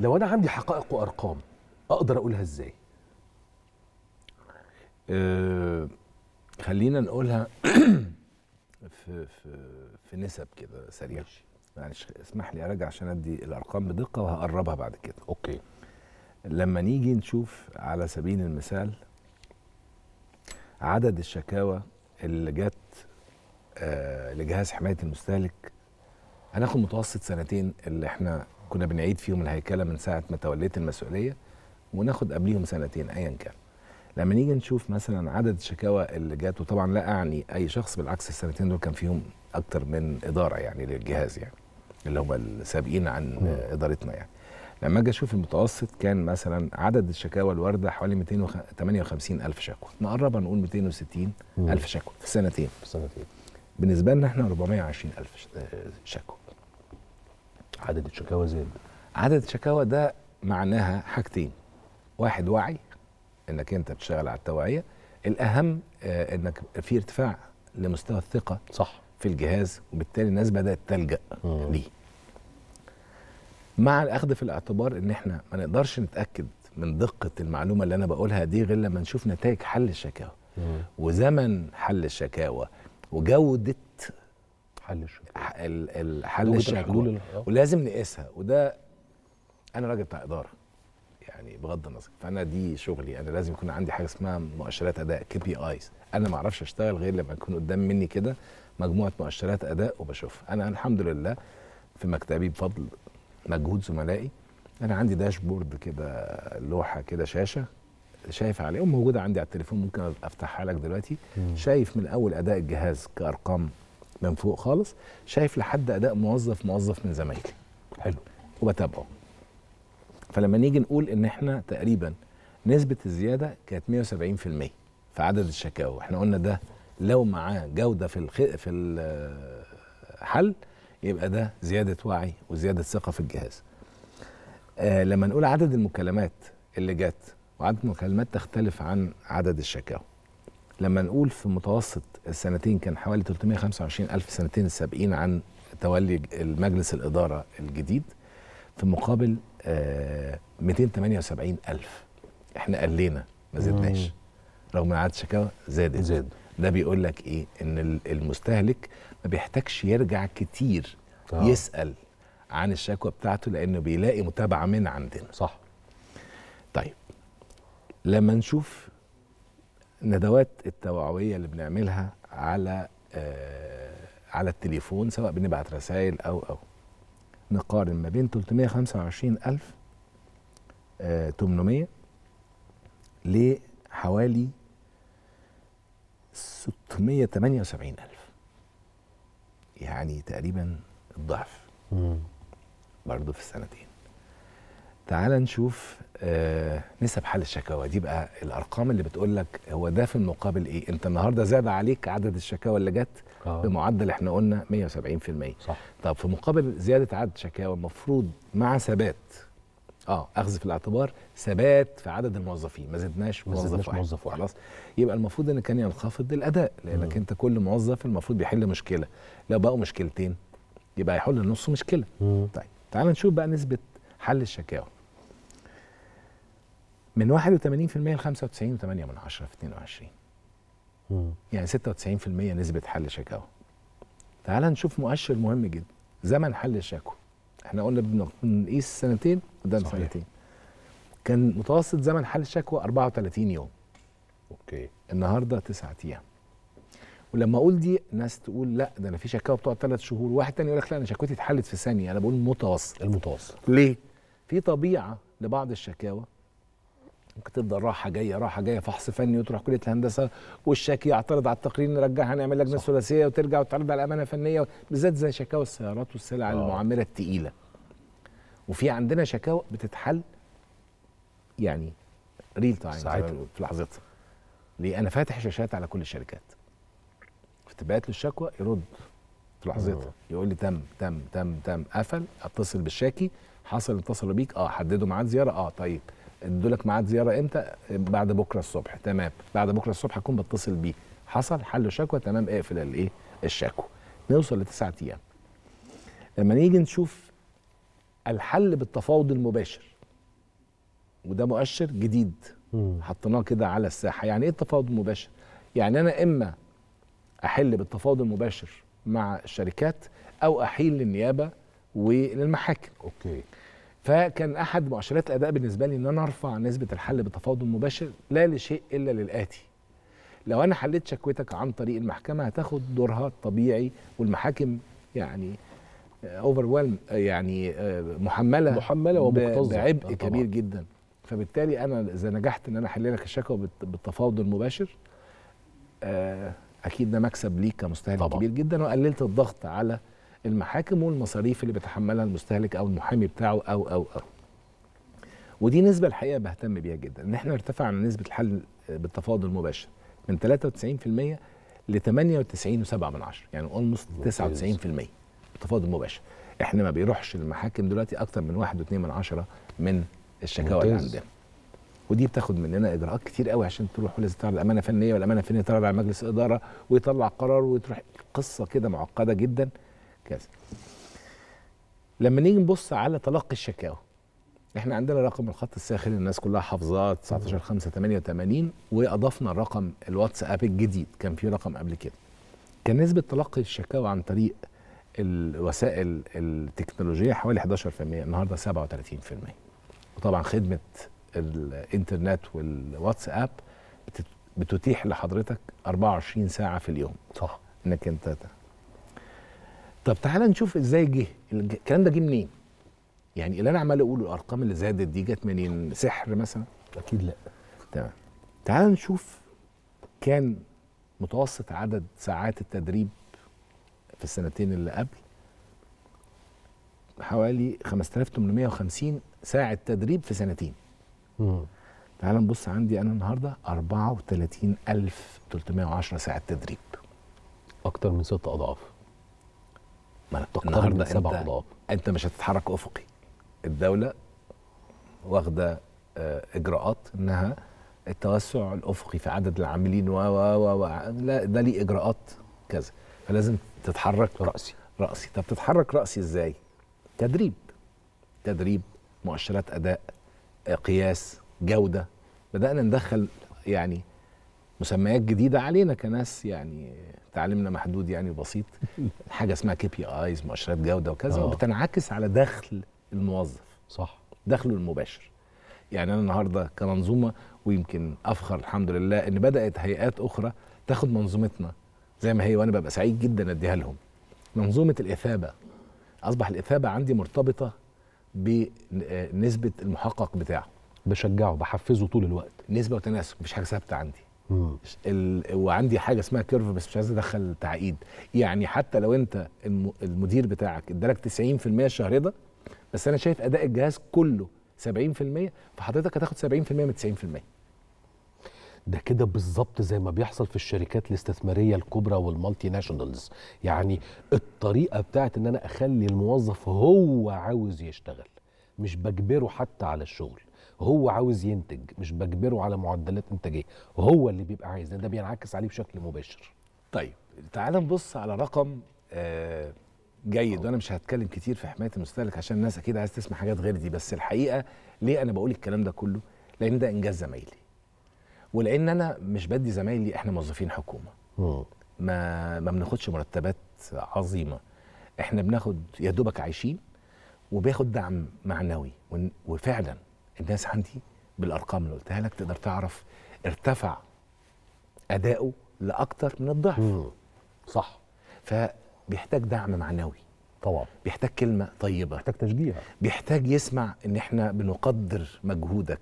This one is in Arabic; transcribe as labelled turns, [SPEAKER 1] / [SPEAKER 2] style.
[SPEAKER 1] لو انا عندي حقائق وارقام اقدر اقولها ازاي أه خلينا نقولها في في في نسب كده سريع معلش اسمح لي اراجع عشان ادي الارقام بدقه وهقربها بعد كده اوكي لما نيجي نشوف على سبيل المثال عدد الشكاوى اللي جت آه لجهاز حمايه المستهلك هناخد متوسط سنتين اللي احنا كنا بنعيد فيهم الهيكله من ساعه ما توليت المسؤوليه وناخد قبليهم سنتين ايا كان لما نيجي نشوف مثلا عدد الشكاوى اللي جات وطبعا لا اعني اي شخص بالعكس السنتين دول كان فيهم اكتر من اداره يعني للجهاز يعني اللي هم السابقين عن ادارتنا يعني لما اجي اشوف المتوسط كان مثلا عدد الشكاوى الوارده حوالي 258 الف شكوى مقربه نقول 260 الف شكوى في سنتين في سنتين بالنسبه لنا احنا 420 الف آه، شكوى عدد الشكاوى زاد عدد الشكاوى ده معناها حاجتين واحد وعي انك انت بتشتغل على التوعيه الاهم آه انك في ارتفاع لمستوى الثقه صح في الجهاز وبالتالي الناس بدات تلجا ليه مع الاخذ في الاعتبار ان احنا ما نقدرش نتاكد من دقه المعلومه اللي انا بقولها دي غير لما نشوف نتائج حل الشكاوى وزمن حل الشكاوى وجوده حل الشكوك الحل الشغل ولازم نقيسها وده انا راجل بتاع اداره يعني بغض النظر فانا دي شغلي انا لازم يكون عندي حاجه اسمها مؤشرات اداء كي بي ايز انا ما اعرفش اشتغل غير لما يكون قدام مني كده مجموعه مؤشرات اداء وبشوفها انا الحمد لله في مكتبي بفضل مجهود زملائي انا عندي داشبورد كده لوحه كده شاشه شايف عليه وموجوده عندي على التليفون ممكن افتحها لك دلوقتي مم. شايف من اول اداء الجهاز كارقام من فوق خالص شايف لحد اداء موظف موظف من زمايلي حلو وبتابعه فلما نيجي نقول ان احنا تقريبا نسبه الزياده كانت 170% في عدد الشكاوى احنا قلنا ده لو معاه جوده في الخ... في الحل يبقى ده زياده وعي وزياده ثقه في الجهاز آه لما نقول عدد المكالمات اللي جت وعدد المكالمات تختلف عن عدد الشكاوى لما نقول في متوسط السنتين كان حوالي 325 ألف سنتين السابقين عن تولي المجلس الإدارة الجديد في مقابل 278 آه، ألف احنا قلينا ما زدناش رغم عدد شكاوى زادت زاد ده بيقول لك ايه ان المستهلك ما بيحتاجش يرجع كتير طبعا. آه. يسأل عن الشكوى بتاعته لانه بيلاقي متابعة من عندنا صح طيب لما نشوف الندوات التوعويه اللي بنعملها على آه، على التليفون سواء بنبعت رسائل او او نقارن ما بين 325 ألف 800 آه، لحوالي 678 ألف يعني تقريبا الضعف برضه في السنتين تعال نشوف آه، نسب حل الشكاوى دي بقى الارقام اللي بتقول لك هو ده في المقابل ايه انت النهارده زاد عليك عدد الشكاوى اللي جت آه. بمعدل احنا قلنا 170% صح. طب في مقابل زياده عدد الشكاوى المفروض مع ثبات اه اخذ في الاعتبار ثبات في عدد الموظفين ما زدناش موظف واحد موظف واحد خلاص يبقى المفروض ان كان ينخفض الاداء لانك انت كل موظف المفروض بيحل مشكله لو بقوا مشكلتين يبقى هيحل النص مشكله مم. طيب تعال نشوف بقى نسبه حل الشكاوى من 81% ل 95.8 من 10 في 22 مم. يعني 96% نسبة حل شكاوى تعال نشوف مؤشر مهم جدا زمن حل الشكوى احنا قلنا بنقيس سنتين قدام سنتين كان متوسط زمن حل الشكوى 34 يوم اوكي النهارده 9 ايام ولما اقول دي ناس تقول لا ده انا في شكاوى بتقعد ثلاث شهور واحد تاني يقول لك لا انا شكوتي اتحلت في ثانيه انا بقول متوسط المتوسط ليه في طبيعه لبعض الشكاوى ممكن تفضل راحه جايه راحه جايه فحص فني وتروح كليه الهندسه والشاكي يعترض على التقرير نرجعها نعمل لجنه ثلاثيه وترجع وتعرض على امانه فنيه بالذات زي شكاوى السيارات والسلع أوه. المعمره الثقيله وفي عندنا شكاوى بتتحل يعني ريل تايم في لحظتها ليه انا فاتح شاشات على كل الشركات فتبعت له الشكوى يرد في لحظتها آه. يقول لي تم تم تم تم قفل اتصل بالشاكي حصل اتصل بيك اه حددوا ميعاد زياره اه طيب ادوا لك ميعاد زياره امتى بعد بكره الصبح تمام بعد بكره الصبح هكون بتصل بيه حصل حل شكوى تمام اقفل الايه الشكوى نوصل لتسعة ايام لما نيجي نشوف الحل بالتفاوض المباشر وده مؤشر جديد حطيناه كده على الساحه يعني ايه التفاوض المباشر يعني انا اما احل بالتفاوض المباشر مع الشركات او احيل للنيابه وللمحاكم اوكي فكان احد مؤشرات الاداء بالنسبه لي ان انا ارفع نسبه الحل بالتفاوض المباشر لا لشيء الا للاتي لو انا حليت شكوتك عن طريق المحكمه هتاخد دورها الطبيعي والمحاكم يعني اوفر يعني آه، محمله محمله ومكتظه بعبء آه، كبير جدا فبالتالي انا اذا نجحت ان انا احل لك الشكوى بالتفاوض المباشر آه، اكيد ده مكسب ليك كمستهلك كبير جدا وقللت الضغط على المحاكم والمصاريف اللي بيتحملها المستهلك او المحامي بتاعه او او او ودي نسبه الحقيقه بهتم بيها جدا ان احنا ارتفع عن نسبه الحل بالتفاضل المباشر من 93% ل 98.7 يعني اولموست 99% بالتفاضل المباشر احنا ما بيروحش المحاكم دلوقتي اكتر من 1.2 من من الشكاوى اللي عندنا ودي بتاخد مننا اجراءات كتير قوي عشان تروح ولازم تعرض الامانه الفنيه والامانه الفنيه تعرض على مجلس الاداره ويطلع قرار وتروح قصه كده معقده جدا كذا لما نيجي نبص على تلقي الشكاوى احنا عندنا رقم الخط الساخن الناس كلها حافظاه 19 5 88 واضفنا الرقم الواتساب الجديد كان في رقم قبل كده كان نسبه تلقي الشكاوى عن طريق الوسائل التكنولوجيه حوالي 11% النهارده 37% وطبعا خدمه الانترنت والواتساب بتتيح لحضرتك 24 ساعه في اليوم صح انك انت طب تعالى نشوف ازاي جه الكلام ده جه منين يعني اللي انا عمال اقوله الارقام اللي زادت دي جت منين سحر مثلا اكيد لا تمام تعالى نشوف كان متوسط عدد ساعات التدريب في السنتين اللي قبل حوالي 5850 ساعة تدريب في سنتين. امم تعال نبص عندي انا النهارده 34310 ساعة تدريب. اكتر من ست اضعاف. ما انا بتقترب من سبع اضعاف انت مش هتتحرك افقي الدوله واخده آه، اجراءات انها التوسع الافقي في عدد العاملين و و و لا ده ليه اجراءات كذا فلازم تتحرك راسي راسي طب تتحرك راسي ازاي تدريب تدريب مؤشرات اداء آه، قياس جوده بدانا ندخل يعني مسميات جديده علينا كناس يعني تعليمنا محدود يعني بسيط حاجه اسمها كي بي ايز مؤشرات جوده وكذا آه. وبتنعكس على دخل الموظف صح دخله المباشر يعني انا النهارده كمنظومه ويمكن افخر الحمد لله ان بدات هيئات اخرى تاخد منظومتنا زي ما هي وانا ببقى سعيد جدا اديها لهم منظومه الاثابه اصبح الاثابه عندي مرتبطه بنسبه المحقق بتاعه بشجعه بحفزه طول الوقت نسبه وتناسب مفيش حاجه ثابته عندي ال... وعندي حاجه اسمها كيرف بس مش عايز ادخل تعقيد يعني حتى لو انت الم... المدير بتاعك ادالك 90% الشهر ده بس انا شايف اداء الجهاز كله 70% فحضرتك هتاخد 70% من 90% ده كده بالظبط زي ما بيحصل في الشركات الاستثماريه الكبرى والمالتي ناشونالز يعني الطريقه بتاعت ان انا اخلي الموظف هو عاوز يشتغل مش بجبره حتى على الشغل هو عاوز ينتج مش بجبره على معدلات انتاجيه هو اللي بيبقى عايز ده, بينعكس عليه بشكل مباشر طيب تعال نبص على رقم آه جيد وانا مش هتكلم كتير في حمايه المستهلك عشان الناس اكيد عايز تسمع حاجات غير دي بس الحقيقه ليه انا بقول الكلام ده كله لان ده انجاز زمايلي ولان انا مش بدي زمايلي احنا موظفين حكومه ما ما بناخدش مرتبات عظيمه احنا بناخد يا دوبك عايشين وبياخد دعم معنوي وفعلا الناس عندي بالارقام اللي قلتها لك تقدر تعرف ارتفع اداؤه لاكثر من الضعف مم. صح فبيحتاج دعم معنوي طبعا بيحتاج كلمه طيبه بيحتاج تشجيع بيحتاج يسمع ان احنا بنقدر مجهودك